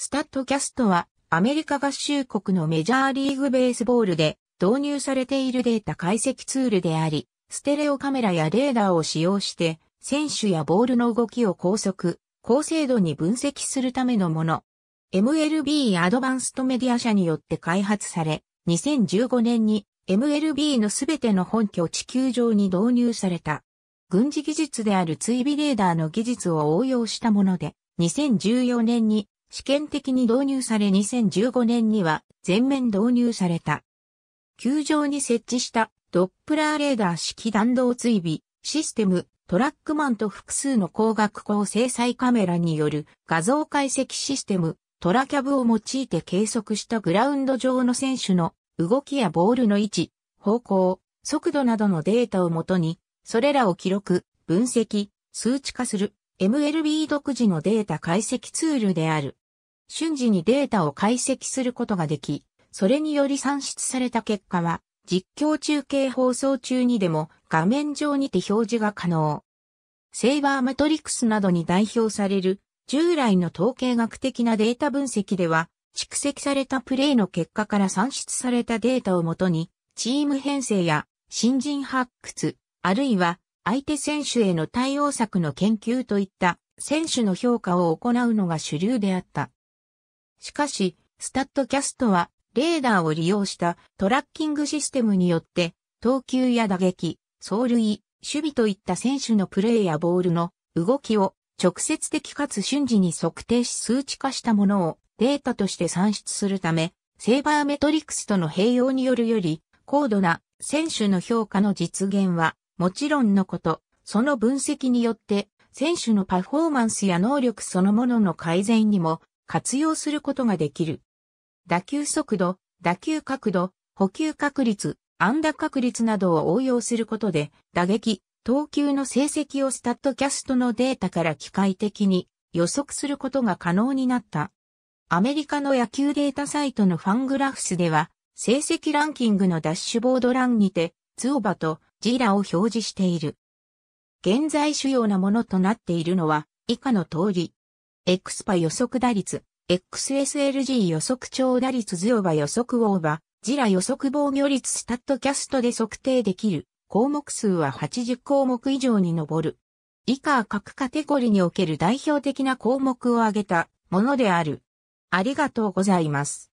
スタッドキャストはアメリカ合衆国のメジャーリーグベースボールで導入されているデータ解析ツールであり、ステレオカメラやレーダーを使用して選手やボールの動きを高速、高精度に分析するためのもの。MLB アドバンストメディア社によって開発され、2015年に MLB のすべての本拠地球上に導入された。軍事技術である追尾レーダーの技術を応用したもので、2014年に試験的に導入され2015年には全面導入された。球場に設置したドップラーレーダー式弾道追尾システムトラックマンと複数の光学光精細カメラによる画像解析システムトラキャブを用いて計測したグラウンド上の選手の動きやボールの位置、方向、速度などのデータをもとに、それらを記録、分析、数値化する MLB 独自のデータ解析ツールである。瞬時にデータを解析することができ、それにより算出された結果は、実況中継放送中にでも画面上にて表示が可能。セイバーマトリクスなどに代表される従来の統計学的なデータ分析では蓄積されたプレイの結果から算出されたデータをもとにチーム編成や新人発掘、あるいは相手選手への対応策の研究といった選手の評価を行うのが主流であった。しかし、スタッドキャストは、レーダーを利用したトラッキングシステムによって、投球や打撃、走塁、守備といった選手のプレーやボールの動きを直接的かつ瞬時に測定し数値化したものをデータとして算出するため、セーバーメトリクスとの併用によるより高度な選手の評価の実現はもちろんのこと、その分析によって選手のパフォーマンスや能力そのものの改善にも活用することができる。打球速度、打球角度、補給確率、安打確率などを応用することで、打撃、投球の成績をスタッドキャストのデータから機械的に予測することが可能になった。アメリカの野球データサイトのファングラフスでは、成績ランキングのダッシュボード欄にて、ツオバとジーラを表示している。現在主要なものとなっているのは、以下の通り。X パ予測打率、XSLG 予測超打率ズオバ予測オーバ、ジラ予測防御率スタッドキャストで測定できる項目数は80項目以上に上る。以下各カテゴリにおける代表的な項目を挙げたものである。ありがとうございます。